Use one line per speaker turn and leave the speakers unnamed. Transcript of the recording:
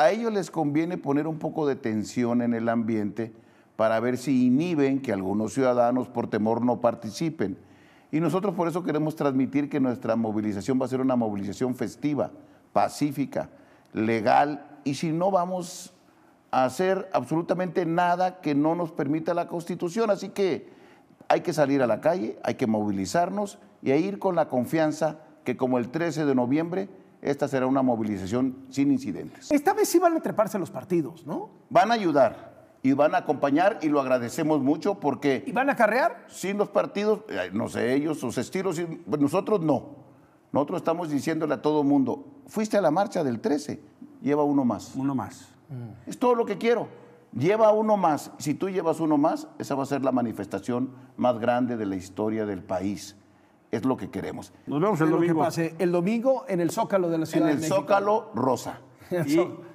a ellos les conviene poner un poco de tensión en el ambiente para ver si inhiben que algunos ciudadanos por temor no participen. Y nosotros por eso queremos transmitir que nuestra movilización va a ser una movilización festiva, pacífica, legal, y si no vamos a hacer absolutamente nada que no nos permita la Constitución. Así que hay que salir a la calle, hay que movilizarnos y a ir con la confianza que como el 13 de noviembre esta será una movilización sin incidentes. Esta vez sí van a treparse los partidos, ¿no? Van a ayudar y van a acompañar y lo agradecemos mucho porque... ¿Y van a carrear? Sin los partidos, eh, no sé, ellos, sus estilos, pues, nosotros no. Nosotros estamos diciéndole a todo mundo, fuiste a la marcha del 13, lleva uno más. Uno más. Mm. Es todo lo que quiero. Lleva uno más. Si tú llevas uno más, esa va a ser la manifestación más grande de la historia del país es lo que queremos. Nos vemos el domingo. pase el domingo en el Zócalo de la Ciudad en el Zócalo Rosa. Y